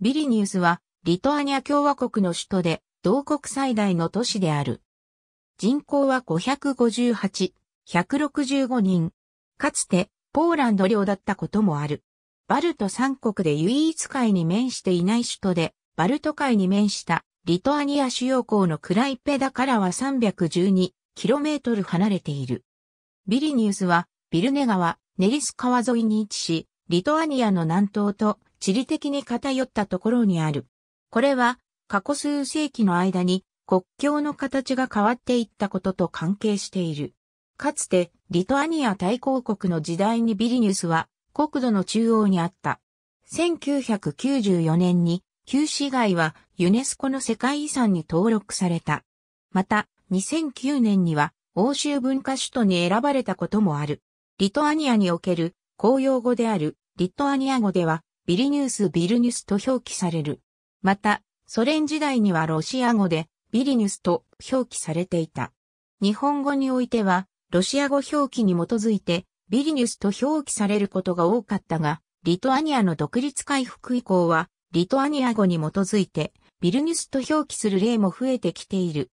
ビリニウスは、リトアニア共和国の首都で、同国最大の都市である。人口は558、165人。かつて、ポーランド領だったこともある。バルト三国で唯一海に面していない首都で、バルト海に面したリトアニア主要港のクライペダからは 312km 離れている。ビリニウスはビルネ川、ネリス川沿いに位置し、リトアニアの南東と地理的に偏ったところにある。これは過去数世紀の間に国境の形が変わっていったことと関係している。かつてリトアニア大公国の時代にビリニュスは国土の中央にあった。1994年に旧市街はユネスコの世界遺産に登録された。また2009年には欧州文化首都に選ばれたこともある。リトアニアにおける公用語であるリトアニア語ではビリニュース・ビルニュスと表記される。また、ソ連時代にはロシア語でビリニュスと表記されていた。日本語においては、ロシア語表記に基づいてビリニュスと表記されることが多かったが、リトアニアの独立回復以降は、リトアニア語に基づいてビルニュスと表記する例も増えてきている。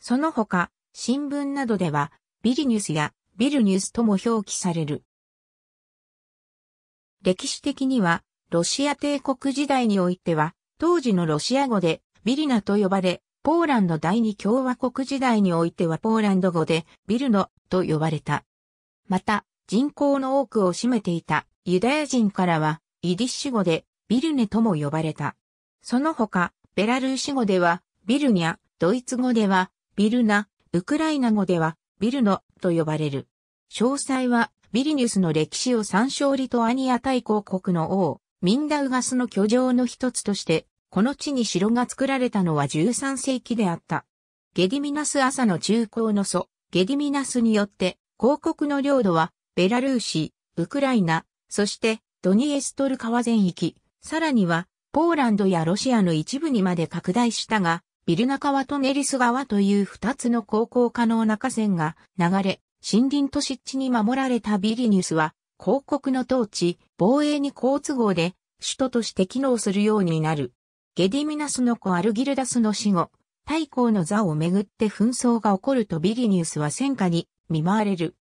その他、新聞などでは、ビリニュスやビルニュスとも表記される。歴史的には、ロシア帝国時代においては、当時のロシア語でビリナと呼ばれ、ポーランド第二共和国時代においてはポーランド語でビルノと呼ばれた。また、人口の多くを占めていたユダヤ人からは、イディッシュ語でビルネとも呼ばれた。その他、ベラルーシ語ではビルニャ、ドイツ語ではビルナ、ウクライナ語ではビルノと呼ばれる。詳細はビリニュスの歴史を参照リトアニア大公国の王、ミンダウガスの居城の一つとして、この地に城が作られたのは13世紀であった。ゲディミナス朝の中高の祖、ゲディミナスによって、広告の領土は、ベラルーシ、ウクライナ、そしてドニエストル川全域、さらにはポーランドやロシアの一部にまで拡大したが、ビルナ川とネリス川という二つの航行可能な河川が流れ、森林と湿地に守られたビリニュスは広告の統治、防衛に好都合で、首都として機能するようになる。ゲディミナスの子アルギルダスの死後、太閤の座をめぐって紛争が起こるとビリニウスは戦火に見舞われる。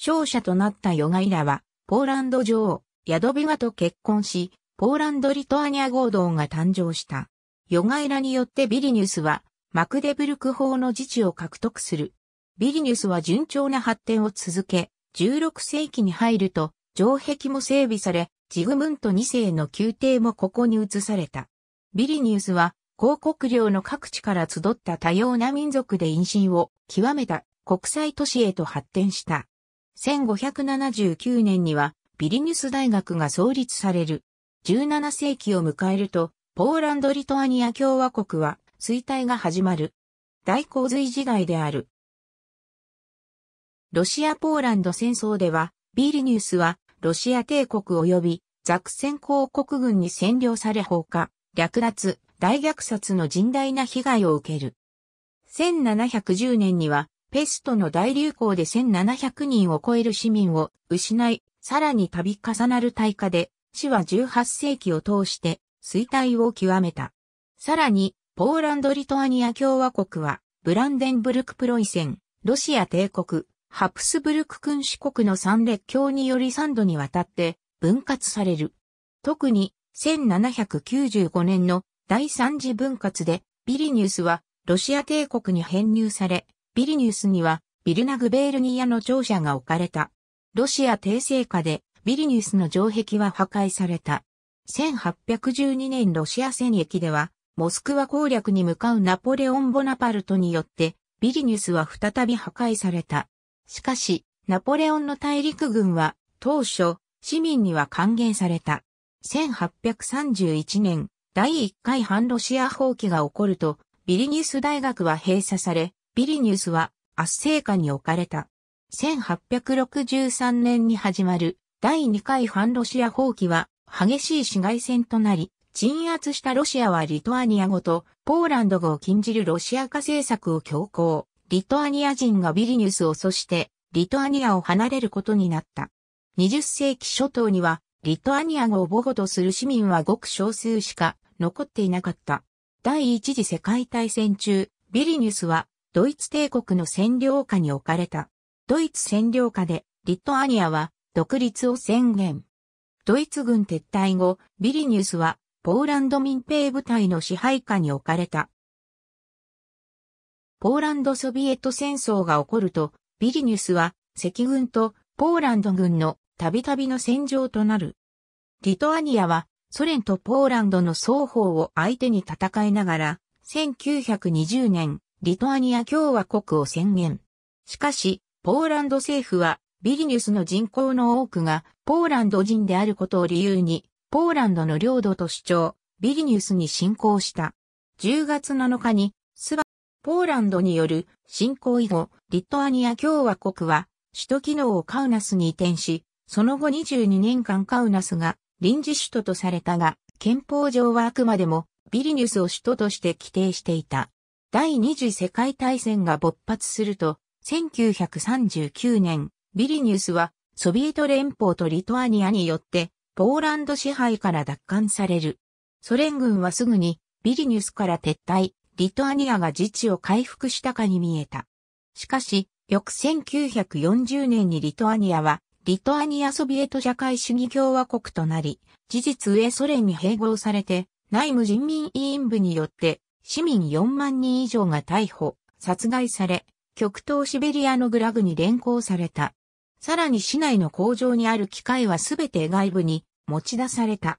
勝者となったヨガイラは、ポーランド女王、ヤドビガと結婚し、ポーランド・リトアニア合同が誕生した。ヨガイラによってビリニウスは、マクデブルク法の自治を獲得する。ビリニウスは順調な発展を続け、16世紀に入ると、城壁も整備され、ジグムント2世の宮廷もここに移された。ビリニウスは、広告領の各地から集った多様な民族で陰心を極めた国際都市へと発展した。1579年には、ビリニュス大学が創立される。17世紀を迎えると、ポーランド・リトアニア共和国は衰退が始まる。大洪水時代である。ロシア・ポーランド戦争では、ビリニュースはロシア帝国及びザクセン公国軍に占領され放火、略奪、大虐殺の甚大な被害を受ける。1710年には、ペストの大流行で1700人を超える市民を失い、さらに度重なる大火で、市は18世紀を通して衰退を極めた。さらに、ポーランド・リトアニア共和国は、ブランデンブルク・プロイセン、ロシア帝国、ハプスブルク君主国の三列強により三度にわたって分割される。特に1795年の第三次分割でビリニュスはロシア帝国に編入され、ビリニュスにはビルナグベールニアの庁舎が置かれた。ロシア帝政下でビリニュスの城壁は破壊された。1812年ロシア戦役では、モスクワ攻略に向かうナポレオン・ボナパルトによって、ビリニュスは再び破壊された。しかし、ナポレオンの大陸軍は当初、市民には歓迎された。1831年、第1回反ロシア放棄が起こると、ビリニュス大学は閉鎖され、ビリニュスは圧政下に置かれた。1863年に始まる第2回反ロシア放棄は激しい市街戦となり、鎮圧したロシアはリトアニア語とポーランド語を禁じるロシア化政策を強行。リトアニア人がビリニュスをそして、リトアニアを離れることになった。20世紀初頭には、リトアニア語を母語とする市民はごく少数しか残っていなかった。第一次世界大戦中、ビリニュスはドイツ帝国の占領下に置かれた。ドイツ占領下でリトアニアは独立を宣言。ドイツ軍撤退後、ビリニュスはポーランド民兵部隊の支配下に置かれた。ポーランド・ソビエト戦争が起こると、ビリニュスは赤軍とポーランド軍のたびたびの戦場となる。リトアニアはソ連とポーランドの双方を相手に戦いながら、1920年、リトアニア共和国を宣言。しかし、ポーランド政府は、ビリニュスの人口の多くがポーランド人であることを理由に、ポーランドの領土と主張、ビリニュスに侵攻した。10月7日に、ポーランドによる侵攻以後、リトアニア共和国は首都機能をカウナスに移転し、その後22年間カウナスが臨時首都とされたが、憲法上はあくまでもビリニュスを首都として規定していた。第二次世界大戦が勃発すると、1939年、ビリニュスはソビエト連邦とリトアニアによってポーランド支配から奪還される。ソ連軍はすぐにビリニュスから撤退、リトアニアが自治を回復したかに見えた。しかし、翌1940年にリトアニアは、リトアニアソビエト社会主義共和国となり、事実上ソ連に併合されて、内務人民委員部によって、市民4万人以上が逮捕、殺害され、極東シベリアのグラグに連行された。さらに市内の工場にある機械はすべて外部に持ち出された。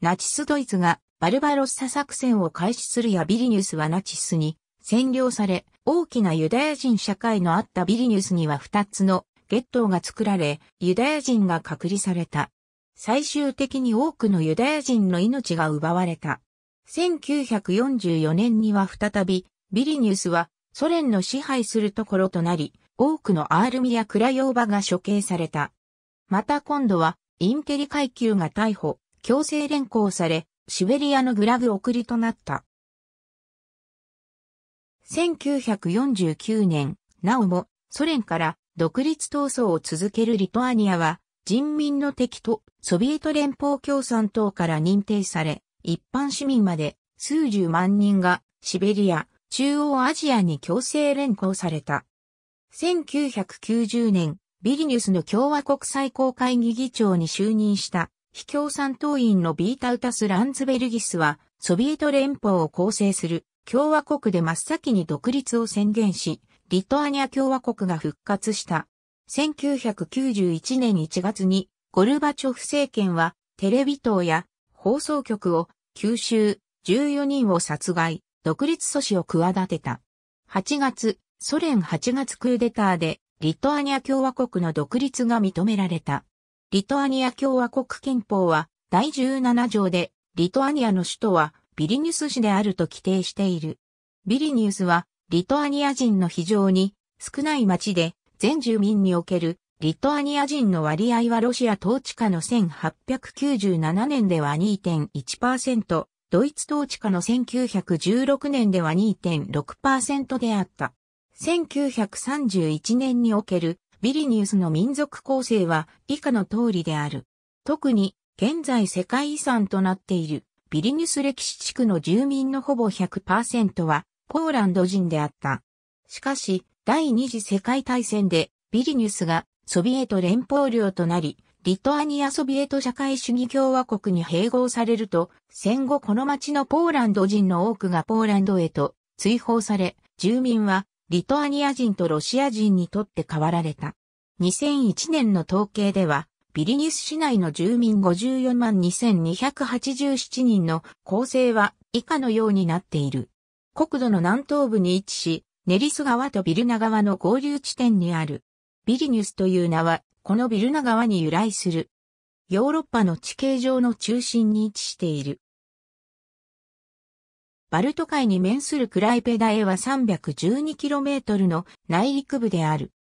ナチスドイツがバルバロッサ作戦を開始するやビリニュスはナチスに占領され、大きなユダヤ人社会のあったビリニュスには2つのゲットーが作られ、ユダヤ人が隔離された。最終的に多くのユダヤ人の命が奪われた。1944年には再び、ビリニュスはソ連の支配するところとなり、多くのアールミやクラヨーバが処刑された。また今度は、インテリ階級が逮捕、強制連行され、シベリアのグラグ送りとなった。1949年、なおもソ連から独立闘争を続けるリトアニアは人民の敵とソビエト連邦共産党から認定され、一般市民まで数十万人がシベリア、中央アジアに強制連行された。1990年、ビリニュスの共和国最高会議議長に就任した共産党員のビータウタス・ランズベルギスは、ソビエト連邦を構成する共和国で真っ先に独立を宣言し、リトアニア共和国が復活した。1991年1月に、ゴルバチョフ政権は、テレビ塔や放送局を吸収、14人を殺害、独立阻止を企てた。8月、ソ連8月クーデターで、リトアニア共和国の独立が認められた。リトアニア共和国憲法は第17条で、リトアニアの首都はビリニュス市であると規定している。ビリニュスはリトアニア人の非常に少ない町で、全住民におけるリトアニア人の割合はロシア統治下の1897年では2.1%、ドイツ統治下の1916年では2.6%であった。1931年におけるビリニウスの民族構成は以下の通りである。特に、現在世界遺産となっているビリニュス歴史地区の住民のほぼ100%はポーランド人であった。しかし、第二次世界大戦でビリニュスがソビエト連邦領となり、リトアニアソビエト社会主義共和国に併合されると、戦後この町のポーランド人の多くがポーランドへと追放され、住民はリトアニア人とロシア人にとって変わられた。2001年の統計では、ビリニュス市内の住民54万2287人の構成は以下のようになっている。国土の南東部に位置し、ネリス川とビルナ川の合流地点にある。ビリニュスという名は、このビルナ川に由来する。ヨーロッパの地形上の中心に位置している。バルト海に面するクライペダへは 312km の内陸部である。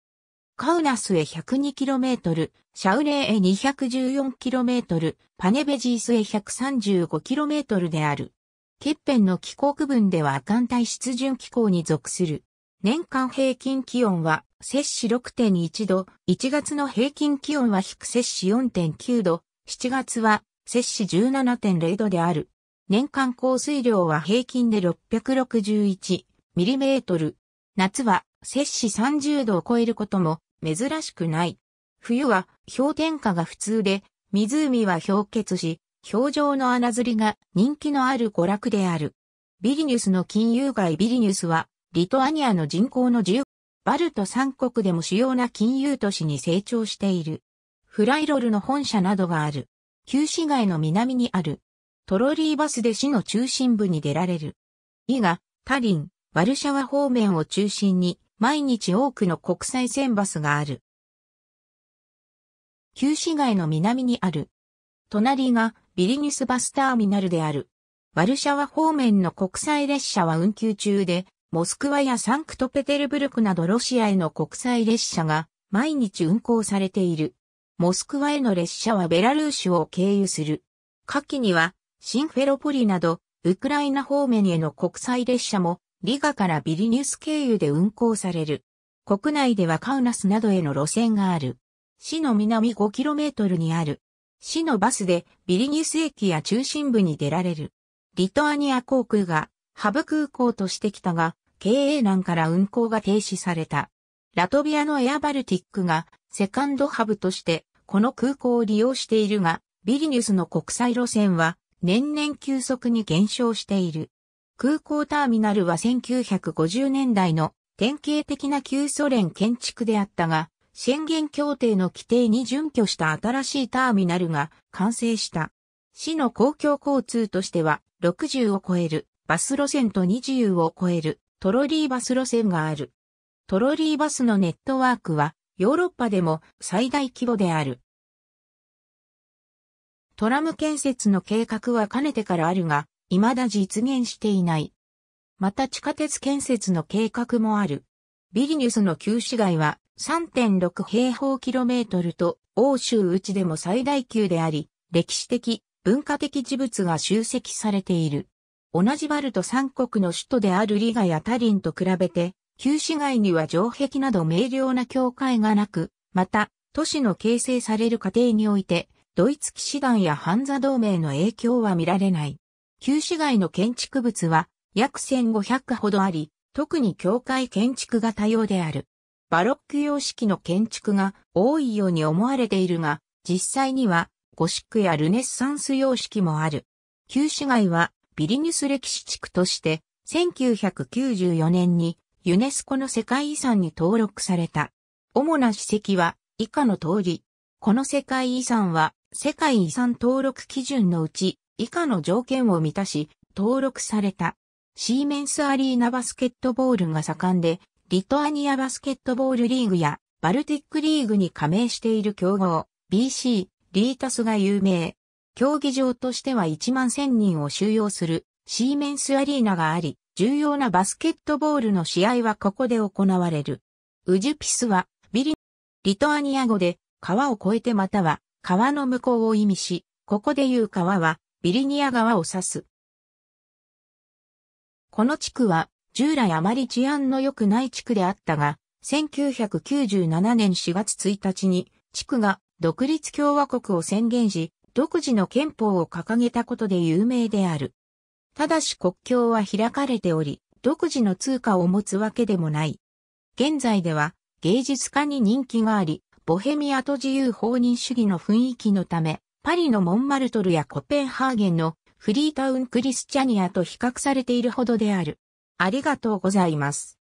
カウナスへ 102km、シャウレーへ 214km、パネベジースへ 135km である。欠片の気候区分では亜寒帯湿潤気候に属する。年間平均気温は摂氏6.1度、1月の平均気温は低摂氏4.9度、7月は摂氏17.0度である。年間降水量は平均で6 6 1トル。夏は摂氏30度を超えることも珍しくない。冬は氷点下が普通で、湖は氷結し、氷上の穴釣りが人気のある娯楽である。ビリニュスの金融街ビリニュスは、リトアニアの人口の10、バルト三国でも主要な金融都市に成長している。フライロルの本社などがある。旧市街の南にあるトロリーバスで市の中心部に出られる。伊が、タリン、ワルシャワ方面を中心に、毎日多くの国際線バスがある。旧市街の南にある。隣がビリニュスバスターミナルである。ワルシャワ方面の国際列車は運休中で、モスクワやサンクトペテルブルクなどロシアへの国際列車が毎日運行されている。モスクワへの列車はベラルーシを経由する。下記にはシンフェロポリなど、ウクライナ方面への国際列車も、リガからビリニュス経由で運行される。国内ではカウナスなどへの路線がある。市の南 5km にある。市のバスでビリニュス駅や中心部に出られる。リトアニア航空がハブ空港としてきたが、経営難から運航が停止された。ラトビアのエアバルティックがセカンドハブとしてこの空港を利用しているが、ビリニュスの国際路線は年々急速に減少している。空港ターミナルは1950年代の典型的な旧ソ連建築であったが、宣言協定の規定に準拠した新しいターミナルが完成した。市の公共交通としては60を超えるバス路線と20を超えるトロリーバス路線がある。トロリーバスのネットワークはヨーロッパでも最大規模である。トラム建設の計画はかねてからあるが、未だ実現していない。また地下鉄建設の計画もある。ビリニュスの旧市街は3.6平方キロメートルと欧州内でも最大級であり、歴史的、文化的事物が集積されている。同じバルト三国の首都であるリガやタリンと比べて、旧市街には城壁など明瞭な境界がなく、また、都市の形成される過程において、ドイツ騎士団やハンザ同盟の影響は見られない。旧市街の建築物は約1500ほどあり、特に教会建築が多様である。バロック様式の建築が多いように思われているが、実際にはゴシックやルネッサンス様式もある。旧市街はビリニュス歴史地区として1994年にユネスコの世界遺産に登録された。主な史跡は以下の通り。この世界遺産は世界遺産登録基準のうち以下の条件を満たし登録された。シーメンスアリーナバスケットボールが盛んで、リトアニアバスケットボールリーグやバルティックリーグに加盟している競合、BC リータスが有名。競技場としては1万1000人を収容するシーメンスアリーナがあり、重要なバスケットボールの試合はここで行われる。ウジュピスはビリ、リトアニア語で川を越えてまたは川の向こうを意味し、ここでいう川は、ビリニア川を指す。この地区は、従来あまり治安の良くない地区であったが、1997年4月1日に、地区が独立共和国を宣言し、独自の憲法を掲げたことで有名である。ただし国境は開かれており、独自の通貨を持つわけでもない。現在では芸術家に人気があり、ボヘミアと自由放任主義の雰囲気のため、パリのモンマルトルやコペンハーゲンのフリータウンクリスチャニアと比較されているほどである。ありがとうございます。